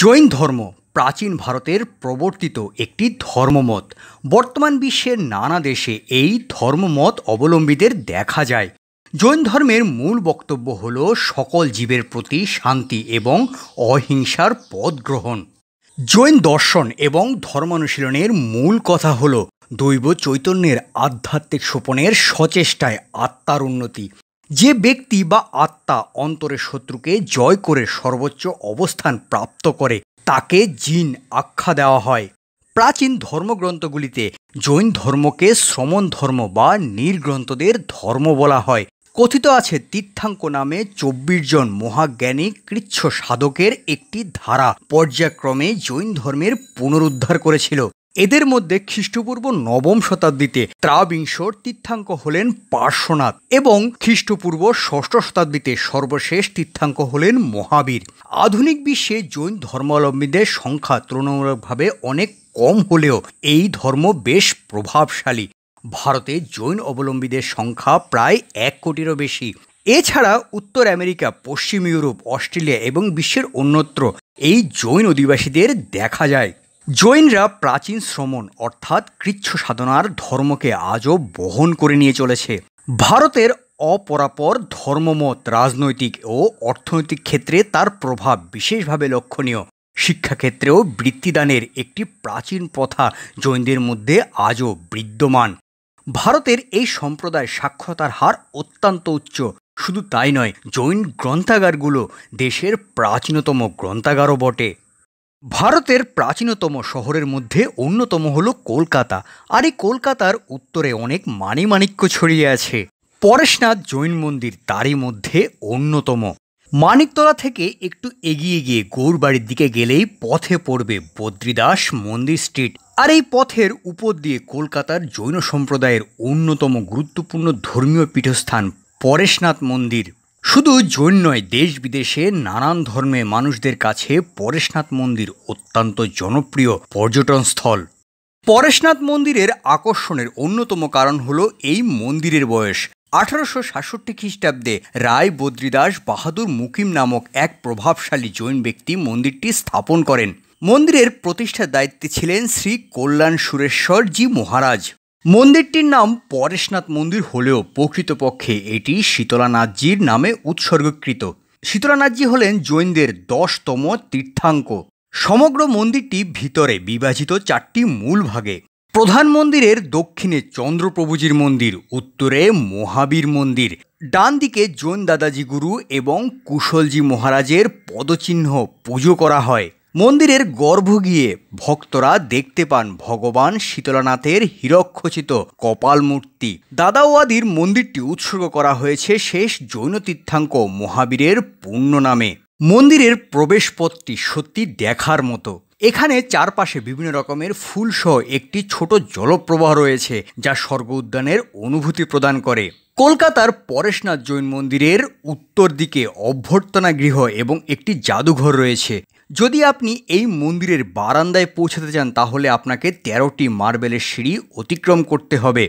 জৈন ধর্ম প্রাচীন ভারতের প্রবর্তিত একটি ধর্মমত বর্তমান বিশ্বের নানা দেশে এই ধর্মমত অবলম্বীদের দেখা যায় জৈন ধর্মের মূল বক্তব্য হল সকল জীবের প্রতি শান্তি এবং অহিংসার পথ গ্রহণ জৈন দর্শন এবং ধর্মানুশীলনের মূল কথা হল দৈব চৈতন্যের আধ্যাত্মিক সোপনের সচেষ্টায় আত্মার উন্নতি যে ব্যক্তি বা আত্মা অন্তরের শত্রুকে জয় করে সর্বোচ্চ অবস্থান প্রাপ্ত করে তাকে জিন আখ্যা দেওয়া হয় প্রাচীন ধর্মগ্রন্থগুলিতে জৈন ধর্মকে শ্রমণ ধর্ম বা নির্গ্রন্থদের ধর্ম বলা হয় কথিত আছে তীর্থাঙ্ক নামে চব্বিশ জন মহাজ্ঞানী কৃচ্ছ সাধকের একটি ধারা পর্যায়ক্রমে জৈন ধর্মের পুনরুদ্ধার করেছিল এদের মধ্যে খ্রিস্টপূর্ব নবম শতাব্দীতে ত্রাবিংশর তীর্থাঙ্ক হলেন পার্শ্বনাথ এবং খ্রিস্টপূর্ব ষষ্ঠ শতাব্দীতে সর্বশেষ তীর্থাঙ্ক হলেন মহাবীর আধুনিক বিশ্বে জৈন ধর্মাবলম্বীদের সংখ্যা তুলনামূলকভাবে অনেক কম হলেও এই ধর্ম বেশ প্রভাবশালী ভারতে জৈন অবলম্বীদের সংখ্যা প্রায় এক কোটিরও বেশি এছাড়া উত্তর আমেরিকা পশ্চিম ইউরোপ অস্ট্রেলিয়া এবং বিশ্বের অন্যত্র এই জৈন অধিবাসীদের দেখা যায় জৈনরা প্রাচীন শ্রমণ অর্থাৎ কৃচ্ছ সাধনার ধর্মকে আজও বহন করে নিয়ে চলেছে ভারতের অপরাপর ধর্মমত রাজনৈতিক ও অর্থনৈতিক ক্ষেত্রে তার প্রভাব বিশেষভাবে লক্ষণীয় শিক্ষাক্ষেত্রেও বৃত্তিদানের একটি প্রাচীন প্রথা জৈনদের মধ্যে আজও বিদ্যমান ভারতের এই সম্প্রদায় সাক্ষরতার হার অত্যন্ত উচ্চ শুধু তাই নয় জৈন গ্রন্থাগারগুলো দেশের প্রাচীনতম গ্রন্থাগারও বটে ভারতের প্রাচীনতম শহরের মধ্যে অন্যতম হল কলকাতা আর এই কলকাতার উত্তরে অনেক মানিমাণিক্য ছড়িয়ে আছে পরেশনাথ জৈন মন্দির তারই মধ্যে অন্যতম মানিকতলা থেকে একটু এগিয়ে গিয়ে গৌরবাড়ির দিকে গেলেই পথে পড়বে বদ্রীদাস মন্দির স্ট্রিট আর এই পথের উপর দিয়ে কলকাতার জৈন সম্প্রদায়ের অন্যতম গুরুত্বপূর্ণ ধর্মীয় পীঠস্থান পরেশনাথ মন্দির শুধু জৈন নয় দেশ বিদেশে নানান ধর্মে মানুষদের কাছে পরেশনাথ মন্দির অত্যন্ত জনপ্রিয় পর্যটন স্থল পরেশনাথ মন্দিরের আকর্ষণের অন্যতম কারণ হল এই মন্দিরের বয়স আঠারোশো সাতষট্টি খ্রিস্টাব্দে রায় বদ্রীদাস বাহাদুর মুকিম নামক এক প্রভাবশালী জৈন ব্যক্তি মন্দিরটি স্থাপন করেন মন্দিরের প্রতিষ্ঠার দায়িত্বে ছিলেন শ্রী কল্যাণ সুরেশ্বরজি মহারাজ মন্দিরটির নাম পরেশনাথ মন্দির হলেও প্রকৃতপক্ষে এটি শীতলানাথজির নামে উৎসর্গকৃত শীতলানাথজি হলেন জৈনদের দশতম তীর্থাঙ্ক সমগ্র মন্দিরটি ভিতরে বিভাজিত চারটি মূল ভাগে প্রধান মন্দিরের দক্ষিণে চন্দ্রপ্রভুজির মন্দির উত্তরে মহাবীর মন্দির ডান দিকে জৈন দাদাজি গুরু এবং কুশলজি মহারাজের পদচিহ্ন পুজো করা হয় মন্দিরের গর্ভ গিয়ে ভক্তরা দেখতে পান ভগবান শীতলানাথের হীরক্ষচিত কপাল মূর্তি দাদাওয়াদির মন্দিরটি উৎসর্গ করা হয়েছে শেষ জৈন তীর্থাঙ্ক মহাবীরের পূর্ণ নামে মন্দিরের প্রবেশপথটি সত্যি দেখার মতো এখানে চারপাশে বিভিন্ন রকমের ফুলসহ একটি ছোট জলপ্রবাহ রয়েছে যা স্বর্গ উদ্যানের অনুভূতি প্রদান করে কলকাতার পরেশনাথ জৈন মন্দিরের উত্তর দিকে অভ্যর্থনা গৃহ এবং একটি জাদুঘর রয়েছে যদি আপনি এই মন্দিরের বারান্দায় পৌঁছাতে চান তাহলে আপনাকে তেরোটি মার্বেলের সিঁড়ি অতিক্রম করতে হবে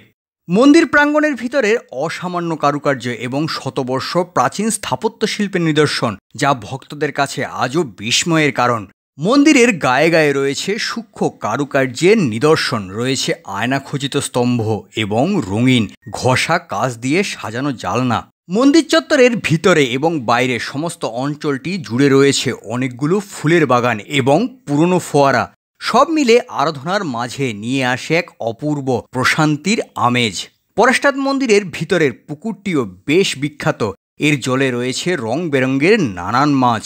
মন্দির প্রাঙ্গণের ভিতরে অসামান্য কারুকার্য এবং শতবর্ষ প্রাচীন স্থাপত্য শিল্পের নিদর্শন যা ভক্তদের কাছে আজও বিস্ময়ের কারণ মন্দিরের গায়ে গায়ে রয়েছে সূক্ষ্ম কারুকার্যের নিদর্শন রয়েছে আয়নাখচিত স্তম্ভ এবং রঙিন ঘষা কাজ দিয়ে সাজানো জালনা মন্দির চত্বরের ভিতরে এবং বাইরে সমস্ত অঞ্চলটি জুড়ে রয়েছে অনেকগুলো ফুলের বাগান এবং পুরনো ফোয়ারা সব মিলে আরাধনার মাঝে নিয়ে আসে এক অপূর্ব প্রশান্তির আমেজ পরাষ্টাদ মন্দিরের ভিতরের পুকুরটিও বেশ বিখ্যাত এর জলে রয়েছে রং বেরঙ্গের নানান মাছ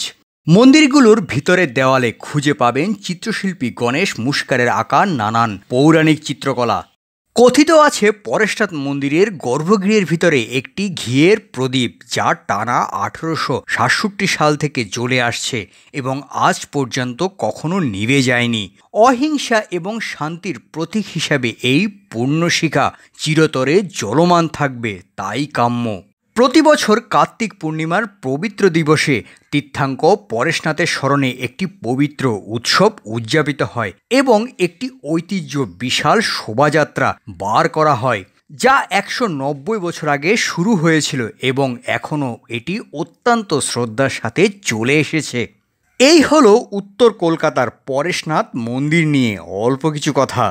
মন্দিরগুলোর ভিতরের দেওয়ালে খুঁজে পাবেন চিত্রশিল্পী গণেশ মুস্কারের আকার নানান পৌরাণিক চিত্রকলা কথিত আছে পরেশনাথ মন্দিরের গর্ভগৃহের ভিতরে একটি ঘিয়ের প্রদীপ যা টানা আঠেরোশো সাতষট্টি সাল থেকে জ্বলে আসছে এবং আজ পর্যন্ত কখনো নিভে যায়নি অহিংসা এবং শান্তির প্রতীক হিসাবে এই পূর্ণশিখা চিরতরে জলমান থাকবে তাই কাম্য প্রতি বছর কার্তিক পূর্ণিমার পবিত্র দিবসে তীর্থাঙ্ক পরেশনাথের স্মরণে একটি পবিত্র উৎসব উদযাপিত হয় এবং একটি ঐতিহ্য বিশাল শোভাযাত্রা বার করা হয় যা একশো নব্বই বছর আগে শুরু হয়েছিল এবং এখনও এটি অত্যন্ত শ্রদ্ধার সাথে চলে এসেছে এই হলো উত্তর কলকাতার পরেশনাথ মন্দির নিয়ে অল্প কিছু কথা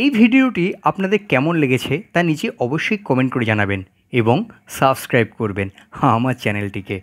এই ভিডিওটি আপনাদের কেমন লেগেছে তা নিচে অবশ্যই কমেন্ট করে জানাবেন এবং সাবস্ক্রাইব করবেন আমার চ্যানেলটিকে